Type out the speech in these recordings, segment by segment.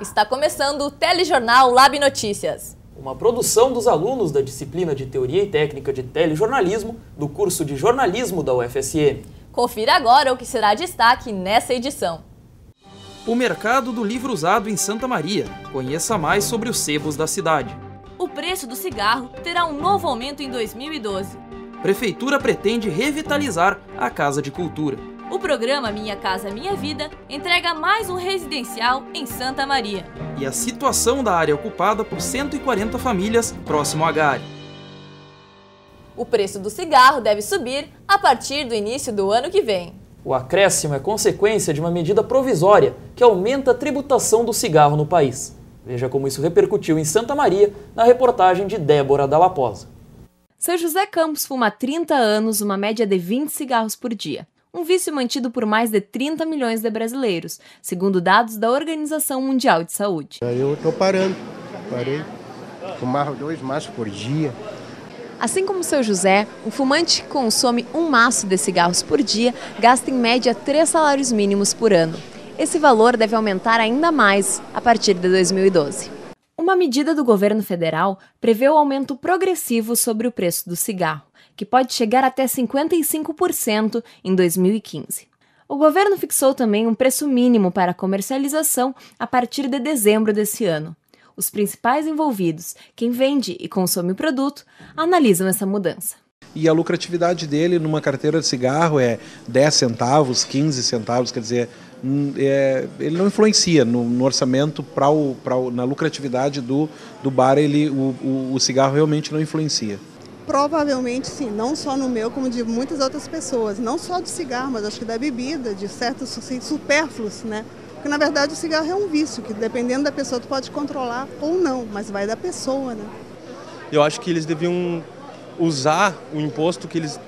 está começando o Telejornal Lab Notícias. Uma produção dos alunos da disciplina de Teoria e Técnica de Telejornalismo do curso de Jornalismo da UFSM. Confira agora o que será destaque nessa edição. O mercado do livro usado em Santa Maria. Conheça mais sobre os sebos da cidade. O preço do cigarro terá um novo aumento em 2012. Prefeitura pretende revitalizar a Casa de Cultura. O programa Minha Casa Minha Vida entrega mais um residencial em Santa Maria. E a situação da área ocupada por 140 famílias próximo a Gare. O preço do cigarro deve subir a partir do início do ano que vem. O acréscimo é consequência de uma medida provisória que aumenta a tributação do cigarro no país. Veja como isso repercutiu em Santa Maria na reportagem de Débora Dalaposa. Seu José Campos fuma há 30 anos uma média de 20 cigarros por dia um vício mantido por mais de 30 milhões de brasileiros, segundo dados da Organização Mundial de Saúde. Eu estou parando, parei. Fumava dois maços por dia. Assim como o seu José, o fumante que consome um maço de cigarros por dia gasta em média três salários mínimos por ano. Esse valor deve aumentar ainda mais a partir de 2012. Uma medida do governo federal prevê o aumento progressivo sobre o preço do cigarro que pode chegar até 55% em 2015. O governo fixou também um preço mínimo para a comercialização a partir de dezembro desse ano. Os principais envolvidos, quem vende e consome o produto, analisam essa mudança e a lucratividade dele numa carteira de cigarro é 10 centavos, 15 centavos, quer dizer, hum, é, ele não influencia no, no orçamento, pra o, pra o, na lucratividade do, do bar, ele, o, o, o cigarro realmente não influencia. Provavelmente sim, não só no meu, como de muitas outras pessoas. Não só do cigarro, mas acho que da bebida, de certos assim, supérfluos, né? Porque na verdade o cigarro é um vício, que dependendo da pessoa tu pode controlar ou não, mas vai da pessoa, né? Eu acho que eles deviam usar o imposto que eles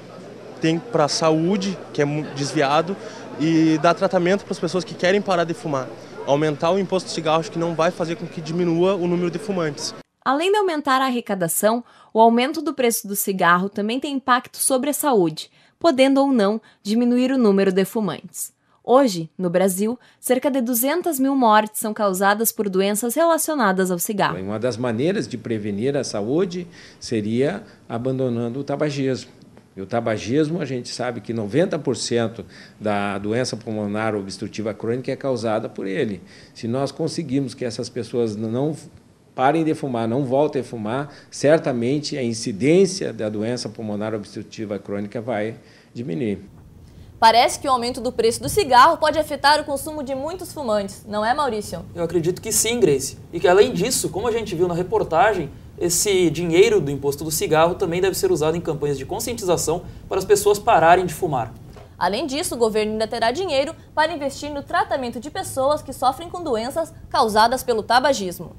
têm para a saúde, que é desviado, e dar tratamento para as pessoas que querem parar de fumar. Aumentar o imposto de cigarro acho que não vai fazer com que diminua o número de fumantes. Além de aumentar a arrecadação, o aumento do preço do cigarro também tem impacto sobre a saúde, podendo ou não diminuir o número de fumantes. Hoje, no Brasil, cerca de 200 mil mortes são causadas por doenças relacionadas ao cigarro. Uma das maneiras de prevenir a saúde seria abandonando o tabagismo. E o tabagismo, a gente sabe que 90% da doença pulmonar obstrutiva crônica é causada por ele. Se nós conseguimos que essas pessoas não parem de fumar, não voltem a fumar, certamente a incidência da doença pulmonar obstrutiva crônica vai diminuir. Parece que o aumento do preço do cigarro pode afetar o consumo de muitos fumantes, não é, Maurício? Eu acredito que sim, Grace. E que além disso, como a gente viu na reportagem, esse dinheiro do imposto do cigarro também deve ser usado em campanhas de conscientização para as pessoas pararem de fumar. Além disso, o governo ainda terá dinheiro para investir no tratamento de pessoas que sofrem com doenças causadas pelo tabagismo.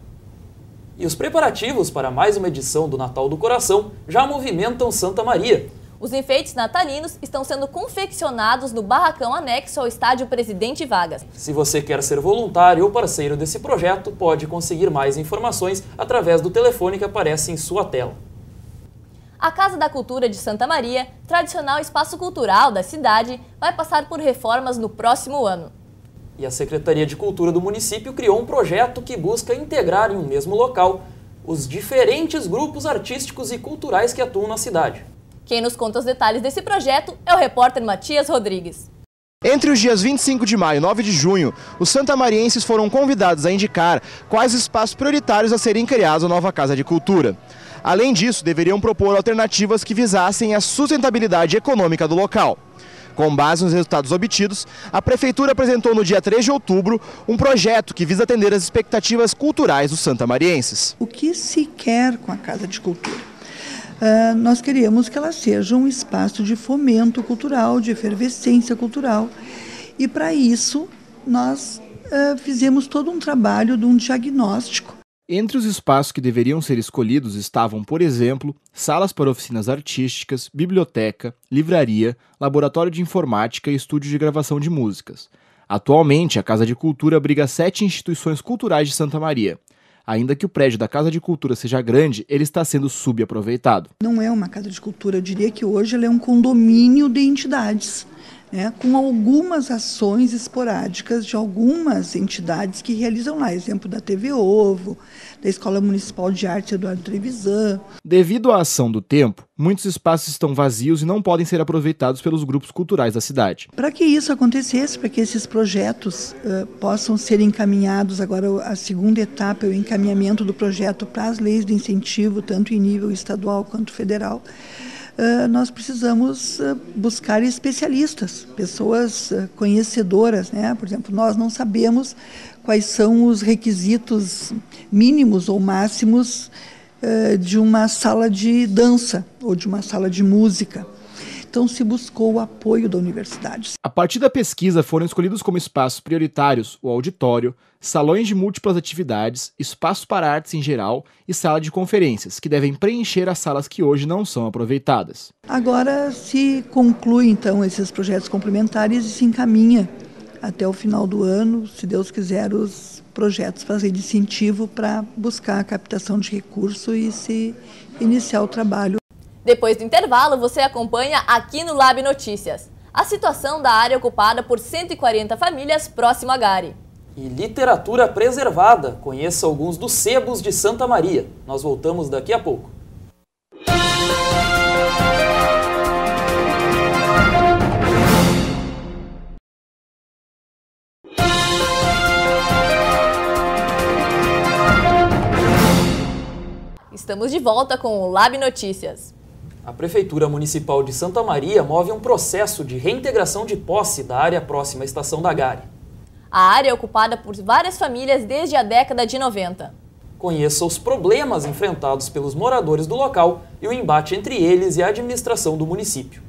E os preparativos para mais uma edição do Natal do Coração já movimentam Santa Maria. Os enfeites natalinos estão sendo confeccionados no barracão anexo ao estádio Presidente Vargas. Se você quer ser voluntário ou parceiro desse projeto, pode conseguir mais informações através do telefone que aparece em sua tela. A Casa da Cultura de Santa Maria, tradicional espaço cultural da cidade, vai passar por reformas no próximo ano. E a Secretaria de Cultura do município criou um projeto que busca integrar em um mesmo local os diferentes grupos artísticos e culturais que atuam na cidade. Quem nos conta os detalhes desse projeto é o repórter Matias Rodrigues. Entre os dias 25 de maio e 9 de junho, os santamarienses foram convidados a indicar quais espaços prioritários a serem criados na nova Casa de Cultura. Além disso, deveriam propor alternativas que visassem a sustentabilidade econômica do local. Com base nos resultados obtidos, a Prefeitura apresentou no dia 3 de outubro um projeto que visa atender as expectativas culturais dos santamarienses. O que se quer com a Casa de Cultura? Uh, nós queríamos que ela seja um espaço de fomento cultural, de efervescência cultural. E para isso, nós uh, fizemos todo um trabalho de um diagnóstico entre os espaços que deveriam ser escolhidos estavam, por exemplo, salas para oficinas artísticas, biblioteca, livraria, laboratório de informática e estúdio de gravação de músicas. Atualmente, a Casa de Cultura abriga sete instituições culturais de Santa Maria. Ainda que o prédio da Casa de Cultura seja grande, ele está sendo subaproveitado. Não é uma Casa de Cultura, eu diria que hoje ela é um condomínio de entidades né, com algumas ações esporádicas de algumas entidades que realizam lá, exemplo da TV Ovo, da Escola Municipal de Arte Eduardo Trevisan. Devido à ação do tempo, muitos espaços estão vazios e não podem ser aproveitados pelos grupos culturais da cidade. Para que isso acontecesse, para que esses projetos uh, possam ser encaminhados, agora a segunda etapa é o encaminhamento do projeto para as leis de incentivo, tanto em nível estadual quanto federal. Ah, nós precisamos ah, buscar especialistas, pessoas ah, conhecedoras, né? Por exemplo, nós não sabemos quais são os requisitos mínimos ou máximos de uma sala de dança ou de uma sala de música então se buscou o apoio da universidade. A partir da pesquisa foram escolhidos como espaços prioritários o auditório, salões de múltiplas atividades, espaço para artes em geral e sala de conferências, que devem preencher as salas que hoje não são aproveitadas. Agora se conclui então esses projetos complementares e se encaminha até o final do ano, se Deus quiser, os projetos fazer de incentivo para buscar a captação de recurso e se iniciar o trabalho. Depois do intervalo, você acompanha aqui no Lab Notícias a situação da área ocupada por 140 famílias próximo a Gare. E literatura preservada. Conheça alguns dos sebos de Santa Maria. Nós voltamos daqui a pouco. Estamos de volta com o Lab Notícias. A Prefeitura Municipal de Santa Maria move um processo de reintegração de posse da área próxima à estação da Gare. A área é ocupada por várias famílias desde a década de 90. Conheça os problemas enfrentados pelos moradores do local e o embate entre eles e a administração do município.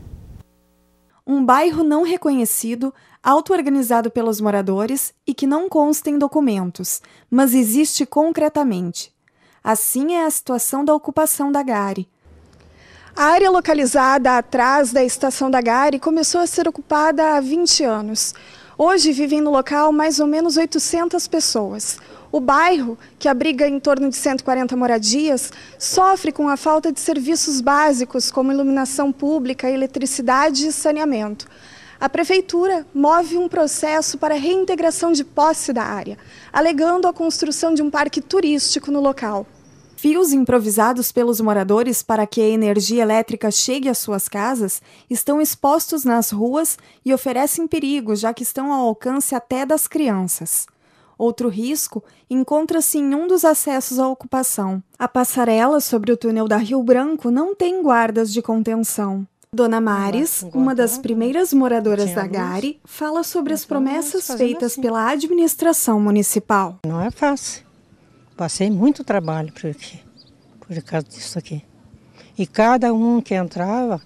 Um bairro não reconhecido, auto-organizado pelos moradores e que não consta em documentos, mas existe concretamente. Assim é a situação da ocupação da Gare a área localizada atrás da estação da Gare começou a ser ocupada há 20 anos. Hoje vivem no local mais ou menos 800 pessoas. O bairro, que abriga em torno de 140 moradias, sofre com a falta de serviços básicos como iluminação pública, eletricidade e saneamento. A prefeitura move um processo para reintegração de posse da área, alegando a construção de um parque turístico no local. Fios improvisados pelos moradores para que a energia elétrica chegue às suas casas estão expostos nas ruas e oferecem perigo, já que estão ao alcance até das crianças. Outro risco encontra-se em um dos acessos à ocupação. A passarela sobre o túnel da Rio Branco não tem guardas de contenção. Dona Mares, uma das né? primeiras moradoras da Gare, fala sobre as promessas feitas assim. pela administração municipal. Não é fácil Passei muito trabalho por aqui, por causa disso aqui. E cada um que entrava,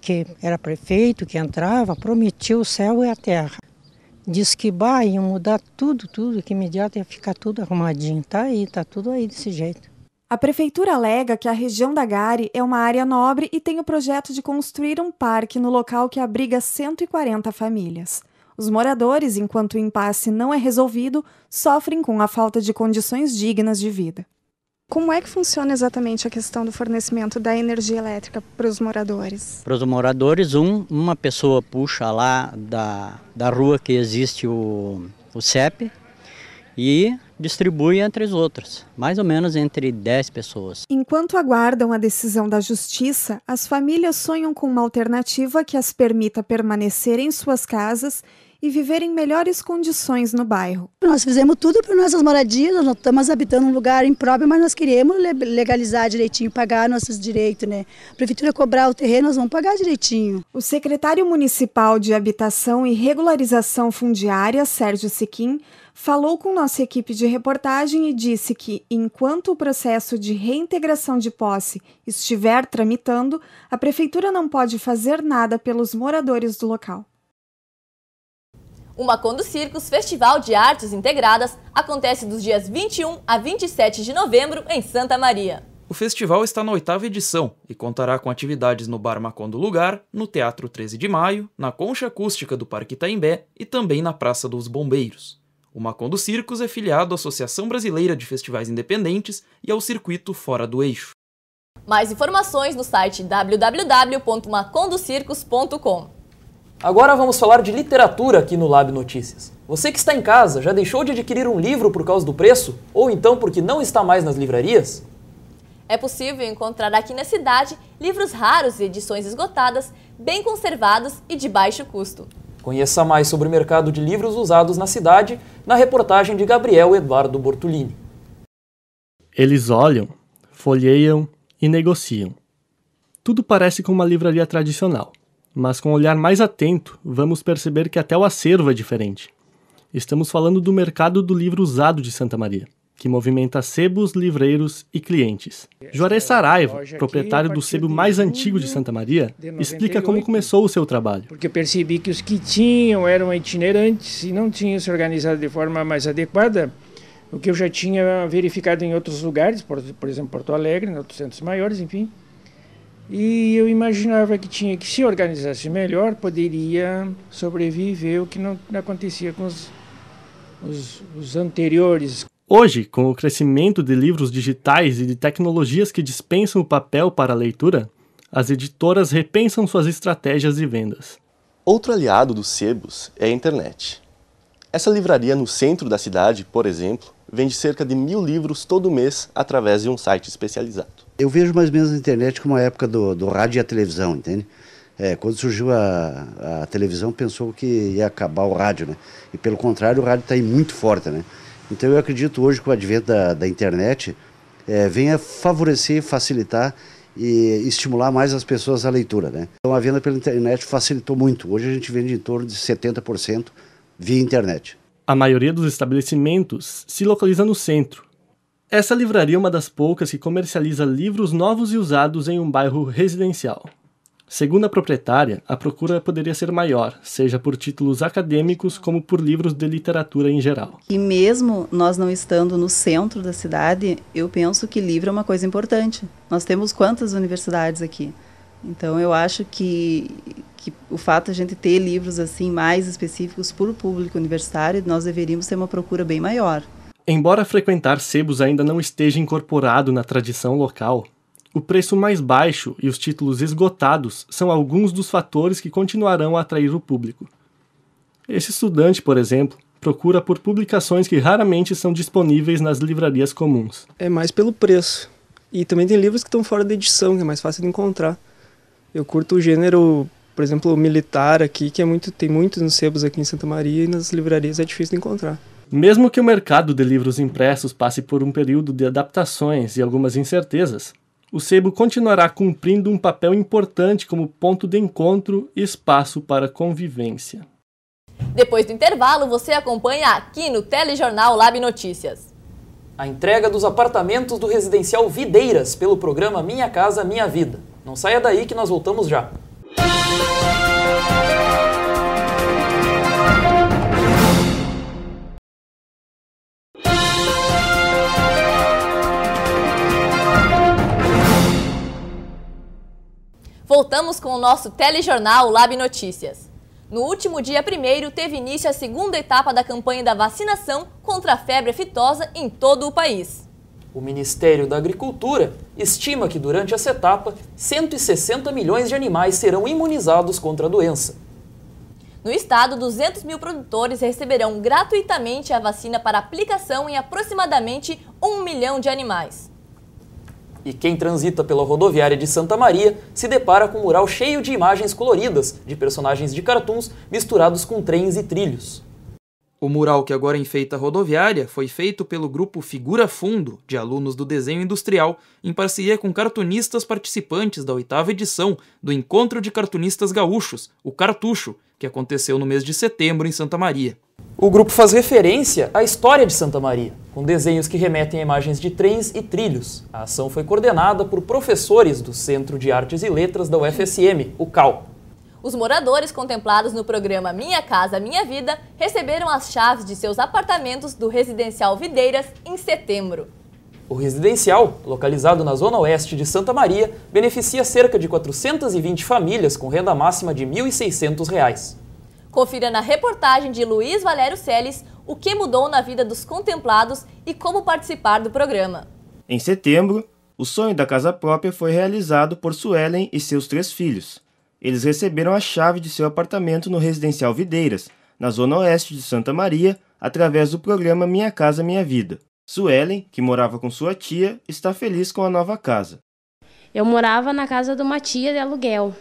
que era prefeito, que entrava, prometia o céu e a terra. Diz que bah, mudar tudo, tudo, que imediato ia ficar tudo arrumadinho. Tá aí, tá tudo aí desse jeito. A prefeitura alega que a região da Gare é uma área nobre e tem o projeto de construir um parque no local que abriga 140 famílias. Os moradores, enquanto o impasse não é resolvido, sofrem com a falta de condições dignas de vida. Como é que funciona exatamente a questão do fornecimento da energia elétrica para os moradores? Para os moradores, um, uma pessoa puxa lá da, da rua que existe o, o CEP e distribui entre os outros, mais ou menos entre 10 pessoas. Enquanto aguardam a decisão da justiça, as famílias sonham com uma alternativa que as permita permanecer em suas casas e viver em melhores condições no bairro. Nós fizemos tudo para nossas moradias, nós estamos habitando um lugar impróprio, mas nós queremos legalizar direitinho, pagar nossos direitos, né? A prefeitura cobrar o terreno, nós vamos pagar direitinho. O secretário municipal de Habitação e Regularização Fundiária, Sérgio Siquim, falou com nossa equipe de reportagem e disse que, enquanto o processo de reintegração de posse estiver tramitando, a prefeitura não pode fazer nada pelos moradores do local. O Macondo Circos Festival de Artes Integradas acontece dos dias 21 a 27 de novembro em Santa Maria. O festival está na oitava edição e contará com atividades no Bar Macondo Lugar, no Teatro 13 de Maio, na Concha Acústica do Parque Itaimbé e também na Praça dos Bombeiros. O Macondo Circos é filiado à Associação Brasileira de Festivais Independentes e ao Circuito Fora do Eixo. Mais informações no site www.macondocircos.com. Agora vamos falar de literatura aqui no Lab Notícias. Você que está em casa já deixou de adquirir um livro por causa do preço? Ou então porque não está mais nas livrarias? É possível encontrar aqui na cidade livros raros e edições esgotadas, bem conservados e de baixo custo. Conheça mais sobre o mercado de livros usados na cidade na reportagem de Gabriel Eduardo Bortolini. Eles olham, folheiam e negociam. Tudo parece com uma livraria tradicional mas com um olhar mais atento, vamos perceber que até o acervo é diferente. Estamos falando do mercado do livro usado de Santa Maria, que movimenta sebos, livreiros e clientes. Juarez Saraiva, proprietário do sebo mais antigo de Santa Maria, explica como começou o seu trabalho. Porque percebi que os que tinham eram itinerantes e não tinham se organizado de forma mais adequada, o que eu já tinha verificado em outros lugares, por, por exemplo, Porto Alegre, em outros centros maiores, enfim. E eu imaginava que tinha que se organizasse melhor, poderia sobreviver o que não acontecia com os, os, os anteriores. Hoje, com o crescimento de livros digitais e de tecnologias que dispensam o papel para a leitura, as editoras repensam suas estratégias de vendas. Outro aliado dos sebos é a internet. Essa livraria no centro da cidade, por exemplo, vende cerca de mil livros todo mês através de um site especializado. Eu vejo mais ou menos a internet como a época do, do rádio e a televisão, entende? É, quando surgiu a, a televisão, pensou que ia acabar o rádio, né? E pelo contrário, o rádio está aí muito forte, né? Então eu acredito hoje que o advento da, da internet é, venha favorecer, facilitar e estimular mais as pessoas à leitura, né? Então a venda pela internet facilitou muito. Hoje a gente vende em torno de 70% via internet. A maioria dos estabelecimentos se localiza no centro, essa livraria é uma das poucas que comercializa livros novos e usados em um bairro residencial. Segundo a proprietária, a procura poderia ser maior, seja por títulos acadêmicos como por livros de literatura em geral. E mesmo nós não estando no centro da cidade, eu penso que livro é uma coisa importante. Nós temos quantas universidades aqui? Então eu acho que, que o fato de a gente ter livros assim mais específicos para o público universitário, nós deveríamos ter uma procura bem maior. Embora frequentar sebos ainda não esteja incorporado na tradição local, o preço mais baixo e os títulos esgotados são alguns dos fatores que continuarão a atrair o público. Esse estudante, por exemplo, procura por publicações que raramente são disponíveis nas livrarias comuns. É mais pelo preço. E também tem livros que estão fora da edição, que é mais fácil de encontrar. Eu curto o gênero, por exemplo, militar aqui, que é muito, tem muitos nos sebos aqui em Santa Maria e nas livrarias é difícil de encontrar. Mesmo que o mercado de livros impressos passe por um período de adaptações e algumas incertezas, o sebo continuará cumprindo um papel importante como ponto de encontro e espaço para convivência. Depois do intervalo, você acompanha aqui no Telejornal Lab Notícias. A entrega dos apartamentos do residencial Videiras pelo programa Minha Casa Minha Vida. Não saia daí que nós voltamos já. Música Voltamos com o nosso telejornal Lab Notícias. No último dia 1 teve início a segunda etapa da campanha da vacinação contra a febre aftosa em todo o país. O Ministério da Agricultura estima que durante essa etapa, 160 milhões de animais serão imunizados contra a doença. No estado, 200 mil produtores receberão gratuitamente a vacina para aplicação em aproximadamente 1 milhão de animais. E quem transita pela rodoviária de Santa Maria se depara com um mural cheio de imagens coloridas de personagens de cartoons misturados com trens e trilhos. O mural que agora enfeita a rodoviária foi feito pelo grupo Figura Fundo, de alunos do desenho industrial, em parceria com cartunistas participantes da oitava edição do Encontro de Cartunistas Gaúchos, o Cartucho, que aconteceu no mês de setembro em Santa Maria. O grupo faz referência à história de Santa Maria, com desenhos que remetem a imagens de trens e trilhos. A ação foi coordenada por professores do Centro de Artes e Letras da UFSM, o CAL. Os moradores contemplados no programa Minha Casa Minha Vida receberam as chaves de seus apartamentos do Residencial Videiras em setembro. O residencial, localizado na zona oeste de Santa Maria, beneficia cerca de 420 famílias com renda máxima de R$ 1.600. Confira na reportagem de Luiz Valério Seles o que mudou na vida dos contemplados e como participar do programa. Em setembro, o sonho da casa própria foi realizado por Suelen e seus três filhos. Eles receberam a chave de seu apartamento no residencial Videiras, na zona oeste de Santa Maria, através do programa Minha Casa Minha Vida. Suelen, que morava com sua tia, está feliz com a nova casa. Eu morava na casa de uma tia de aluguel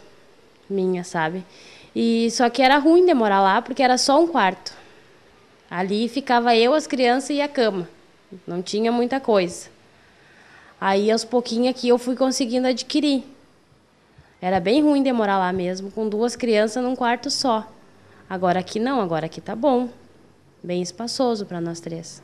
minha, sabe? E só que era ruim demorar lá porque era só um quarto. Ali ficava eu, as crianças e a cama. Não tinha muita coisa. Aí aos pouquinhos aqui eu fui conseguindo adquirir. Era bem ruim demorar lá mesmo, com duas crianças num quarto só. Agora aqui não, agora aqui tá bom. Bem espaçoso para nós três.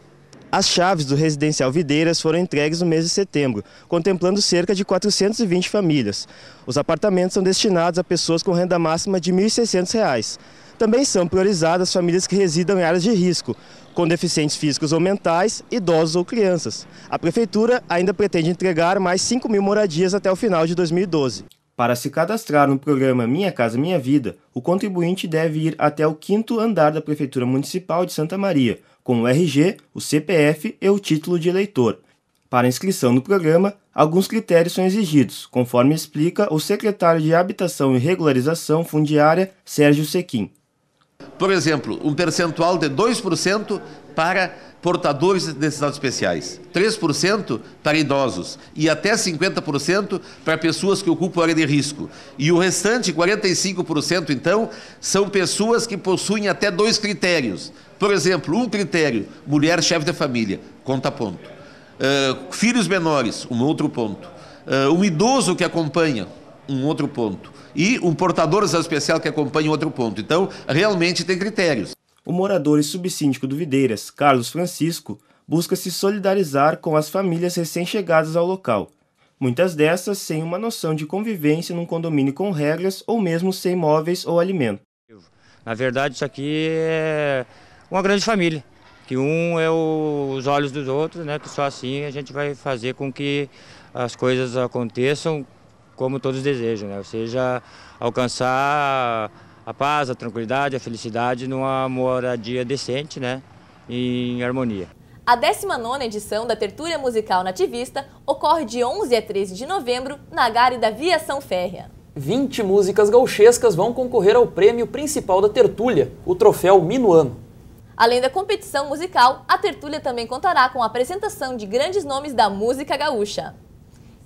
As chaves do residencial Videiras foram entregues no mês de setembro, contemplando cerca de 420 famílias. Os apartamentos são destinados a pessoas com renda máxima de R$ 1.600. Também são priorizadas famílias que residam em áreas de risco, com deficientes físicos ou mentais, idosos ou crianças. A Prefeitura ainda pretende entregar mais 5 mil moradias até o final de 2012. Para se cadastrar no programa Minha Casa Minha Vida, o contribuinte deve ir até o quinto andar da Prefeitura Municipal de Santa Maria, com o RG, o CPF e o título de eleitor. Para inscrição no programa, alguns critérios são exigidos, conforme explica o secretário de Habitação e Regularização Fundiária, Sérgio Sequim. Por exemplo, um percentual de 2% para portadores de necessidades especiais. 3% para idosos e até 50% para pessoas que ocupam área de risco. E o restante, 45%, então, são pessoas que possuem até dois critérios. Por exemplo, um critério, mulher chefe da família, conta ponto. Uh, filhos menores, um outro ponto. Uh, um idoso que acompanha, um outro ponto. E um portador especial que acompanha, um outro ponto. Então, realmente tem critérios o morador e subsíndico do Videiras, Carlos Francisco, busca se solidarizar com as famílias recém-chegadas ao local, muitas dessas sem uma noção de convivência num condomínio com regras ou mesmo sem móveis ou alimento. Na verdade, isso aqui é uma grande família, que um é o, os olhos dos outros, né, que só assim a gente vai fazer com que as coisas aconteçam como todos desejam, né? ou seja, alcançar a paz, a tranquilidade, a felicidade numa moradia decente, né? Em harmonia. A 19 edição da Tertúlia Musical Nativista ocorre de 11 a 13 de novembro na Gare da Viação Férrea. 20 músicas gauchescas vão concorrer ao prêmio principal da Tertúlia, o troféu Minuano. Além da competição musical, a Tertúlia também contará com a apresentação de grandes nomes da música gaúcha.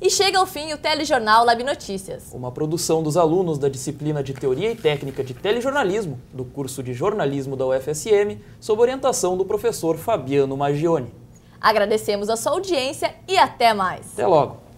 E chega ao fim o Telejornal Lab Notícias. Uma produção dos alunos da disciplina de Teoria e Técnica de Telejornalismo, do curso de Jornalismo da UFSM, sob orientação do professor Fabiano Magione. Agradecemos a sua audiência e até mais. Até logo.